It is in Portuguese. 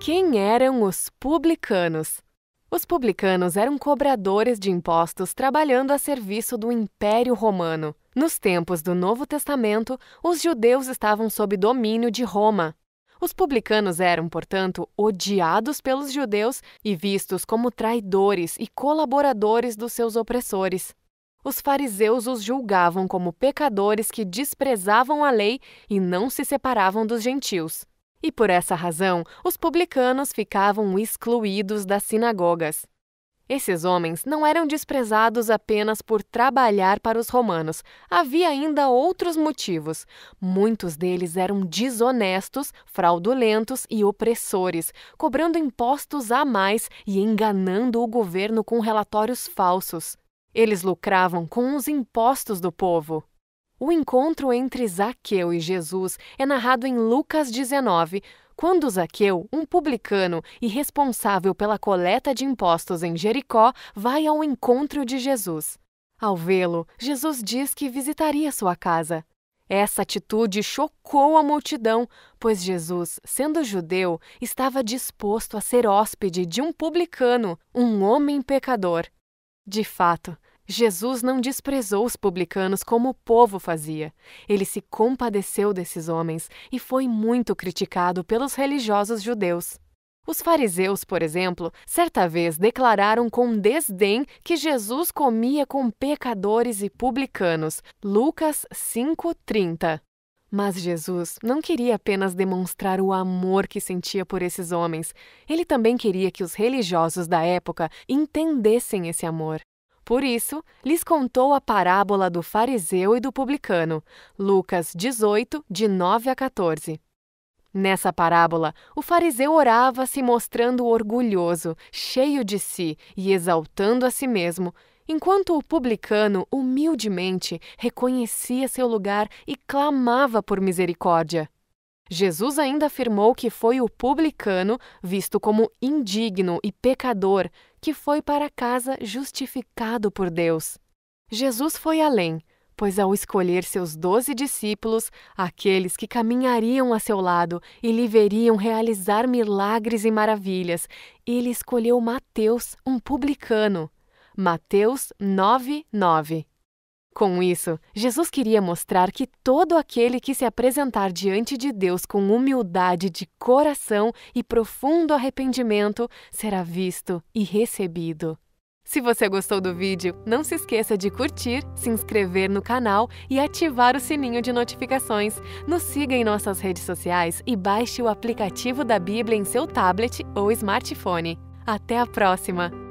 Quem eram os publicanos? Os publicanos eram cobradores de impostos trabalhando a serviço do Império Romano. Nos tempos do Novo Testamento, os judeus estavam sob domínio de Roma. Os publicanos eram, portanto, odiados pelos judeus e vistos como traidores e colaboradores dos seus opressores. Os fariseus os julgavam como pecadores que desprezavam a lei e não se separavam dos gentios. E por essa razão, os publicanos ficavam excluídos das sinagogas. Esses homens não eram desprezados apenas por trabalhar para os romanos. Havia ainda outros motivos. Muitos deles eram desonestos, fraudulentos e opressores, cobrando impostos a mais e enganando o governo com relatórios falsos. Eles lucravam com os impostos do povo. O encontro entre Zaqueu e Jesus é narrado em Lucas 19, quando Zaqueu, um publicano e responsável pela coleta de impostos em Jericó, vai ao encontro de Jesus. Ao vê-lo, Jesus diz que visitaria sua casa. Essa atitude chocou a multidão, pois Jesus, sendo judeu, estava disposto a ser hóspede de um publicano, um homem pecador. De fato, Jesus não desprezou os publicanos como o povo fazia. Ele se compadeceu desses homens e foi muito criticado pelos religiosos judeus. Os fariseus, por exemplo, certa vez declararam com desdém que Jesus comia com pecadores e publicanos. Lucas 5:30. Mas Jesus não queria apenas demonstrar o amor que sentia por esses homens, ele também queria que os religiosos da época entendessem esse amor. Por isso, lhes contou a parábola do fariseu e do publicano, Lucas 18, de 9 a 14. Nessa parábola, o fariseu orava se mostrando orgulhoso, cheio de si e exaltando a si mesmo, enquanto o publicano humildemente reconhecia seu lugar e clamava por misericórdia. Jesus ainda afirmou que foi o publicano, visto como indigno e pecador, que foi para casa justificado por Deus. Jesus foi além, pois ao escolher seus doze discípulos, aqueles que caminhariam a seu lado e lhe veriam realizar milagres e maravilhas, ele escolheu Mateus, um publicano. Mateus 9, 9. Com isso, Jesus queria mostrar que todo aquele que se apresentar diante de Deus com humildade de coração e profundo arrependimento será visto e recebido. Se você gostou do vídeo, não se esqueça de curtir, se inscrever no canal e ativar o sininho de notificações. Nos siga em nossas redes sociais e baixe o aplicativo da Bíblia em seu tablet ou smartphone. Até a próxima!